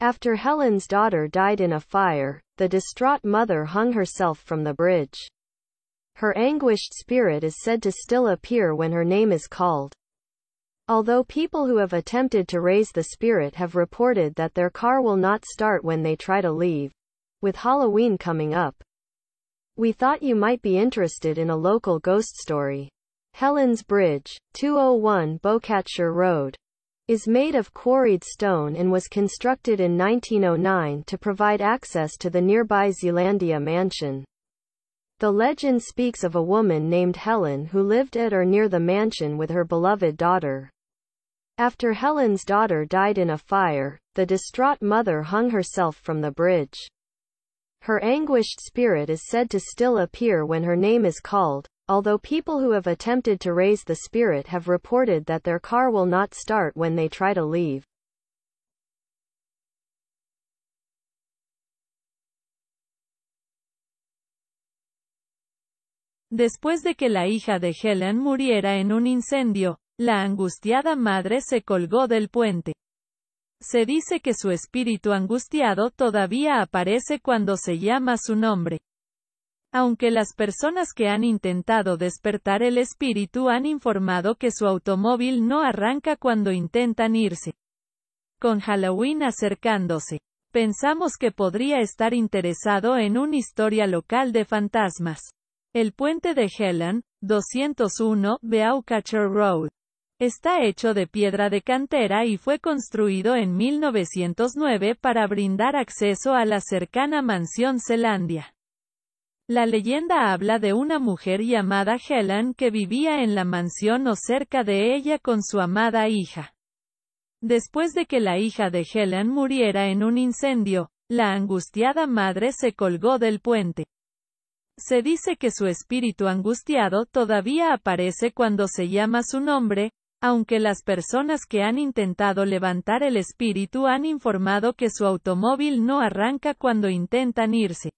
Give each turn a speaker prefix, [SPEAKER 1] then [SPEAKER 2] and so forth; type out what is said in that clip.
[SPEAKER 1] After Helen's daughter died in a fire, the distraught mother hung herself from the bridge. Her anguished spirit is said to still appear when her name is called. Although people who have attempted to raise the spirit have reported that their car will not start when they try to leave. With Halloween coming up, we thought you might be interested in a local ghost story. Helen's Bridge, 201 Bocatshire Road is made of quarried stone and was constructed in 1909 to provide access to the nearby Zealandia mansion. The legend speaks of a woman named Helen who lived at or near the mansion with her beloved daughter. After Helen's daughter died in a fire, the distraught mother hung herself from the bridge. Her anguished spirit is said to still appear when her name is called, although people who have attempted to raise the spirit have reported that their car will not start when they try to leave.
[SPEAKER 2] Después de que la hija de Helen muriera en un incendio, la angustiada madre se colgó del puente. Se dice que su espíritu angustiado todavía aparece cuando se llama su nombre. aunque las personas que han intentado despertar el espíritu han informado que su automóvil no arranca cuando intentan irse. Con Halloween acercándose, pensamos que podría estar interesado en una historia local de fantasmas. El puente de Helen, 201, Beaucatcher Road. Está hecho de piedra de cantera y fue construido en 1909 para brindar acceso a la cercana mansión Zelandia. La leyenda habla de una mujer llamada Helen que vivía en la mansión o cerca de ella con su amada hija. Después de que la hija de Helen muriera en un incendio, la angustiada madre se colgó del puente. Se dice que su espíritu angustiado todavía aparece cuando se llama su nombre, aunque las personas que han intentado levantar el espíritu han informado que su automóvil no arranca cuando intentan irse.